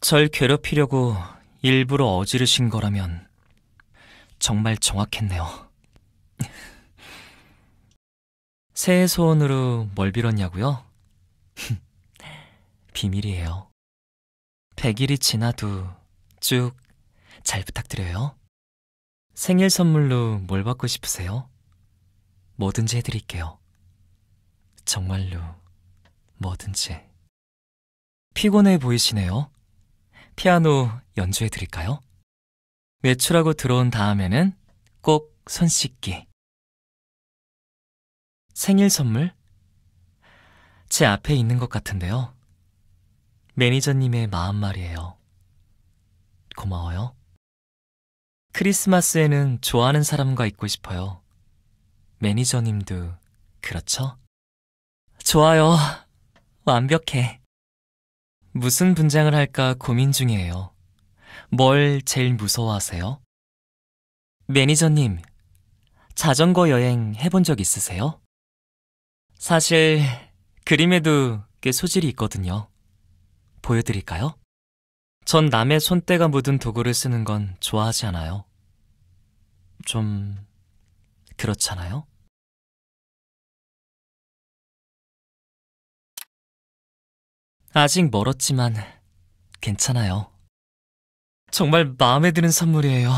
절 괴롭히려고 일부러 어지르신 거라면 정말 정확했네요. 새해 소원으로 뭘 빌었냐고요? 비밀이에요. 100일이 지나도 쭉 잘 부탁드려요. 생일 선물로 뭘 받고 싶으세요? 뭐든지 해드릴게요. 정말로 뭐든지. 피곤해 보이시네요. 피아노 연주해 드릴까요? 외출하고 들어온 다음에는 꼭 손 씻기. 생일 선물? 제 앞에 있는 것 같은데요. 매니저님의 마음말이에요. 고마워요. 크리스마스에는 좋아하는 사람과 있고 싶어요. 매니저님도 그렇죠? 좋아요. 완벽해. 무슨 분장을 할까 고민 중이에요. 뭘 제일 무서워하세요? 매니저님, 자전거 여행 해본 적 있으세요? 사실 그림에도 꽤 소질이 있거든요. 보여드릴까요? 전 남의 손때가 묻은 도구를 쓰는 건 좋아하지 않아요. 좀 그렇잖아요? 아직 멀었지만 괜찮아요. 정말 마음에 드는 선물이에요.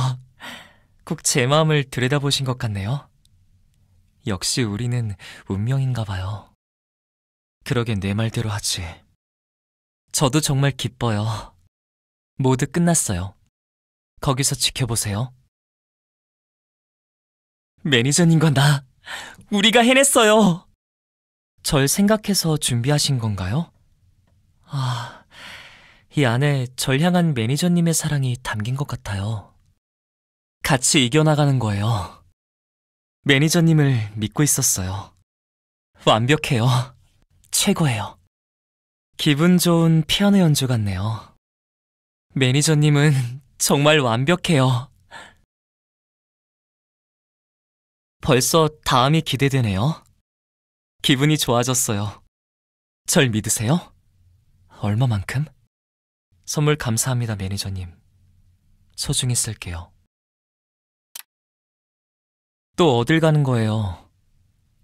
꼭 제 마음을 들여다보신 것 같네요. 역시 우리는 운명인가 봐요. 그러게 내 말대로 하지. 저도 정말 기뻐요. 모두 끝났어요. 거기서 지켜보세요. 매니저님과 나, 우리가 해냈어요! 절 생각해서 준비하신 건가요? 아, 이 안에 절향한 매니저님의 사랑이 담긴 것 같아요. 같이 이겨나가는 거예요. 매니저님을 믿고 있었어요. 완벽해요. 최고예요. 기분 좋은 피아노 연주 같네요. 매니저님은 정말 완벽해요. 벌써 다음이 기대되네요. 기분이 좋아졌어요. 절 믿으세요? 얼마만큼? 선물 감사합니다, 매니저님. 소중히 쓸게요. 또 어딜 가는 거예요?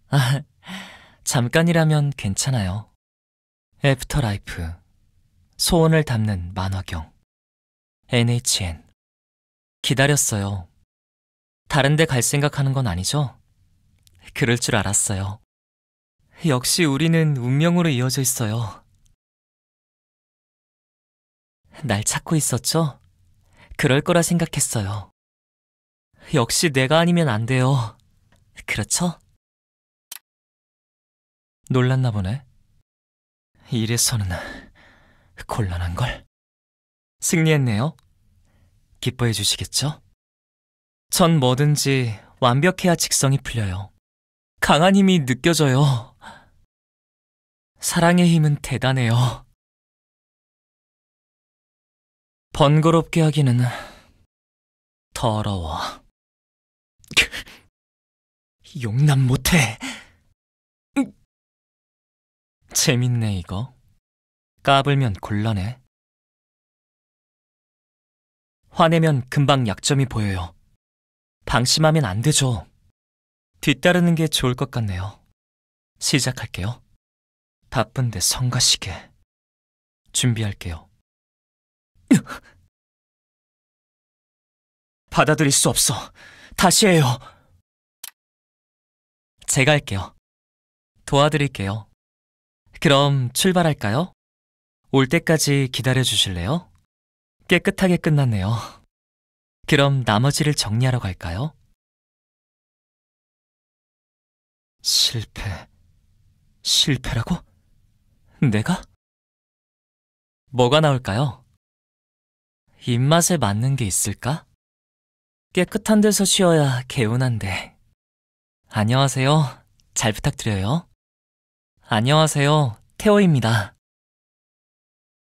아, 잠깐이라면 괜찮아요. 애프터 라이프. 소원을 담는 만화경. NHN. 기다렸어요. 다른데 갈 생각하는 건 아니죠? 그럴 줄 알았어요. 역시 우리는 운명으로 이어져 있어요. 날 찾고 있었죠? 그럴 거라 생각했어요. 역시 내가 아니면 안 돼요. 그렇죠? 놀랐나 보네. 이래서는 곤란한걸. 승리했네요. 기뻐해 주시겠죠? 전 뭐든지 완벽해야 직성이 풀려요. 강한 힘이 느껴져요. 사랑의 힘은 대단해요. 번거롭게 하기는 더러워. 용납 못해. 재밌네, 이거. 까불면 곤란해. 화내면 금방 약점이 보여요. 방심하면 안 되죠. 뒤따르는 게 좋을 것 같네요. 시작할게요. 바쁜데 성가시게. 준비할게요. 받아들일 수 없어. 다시 해요. 제가 할게요. 도와드릴게요. 그럼 출발할까요? 올 때까지 기다려 주실래요? 깨끗하게 끝났네요. 그럼 나머지를 정리하러 갈까요? 실패. 실패라고? 내가? 뭐가 나올까요? 입맛에 맞는 게 있을까? 깨끗한 데서 쉬어야 개운한데. 안녕하세요. 잘 부탁드려요. 안녕하세요. 태호입니다.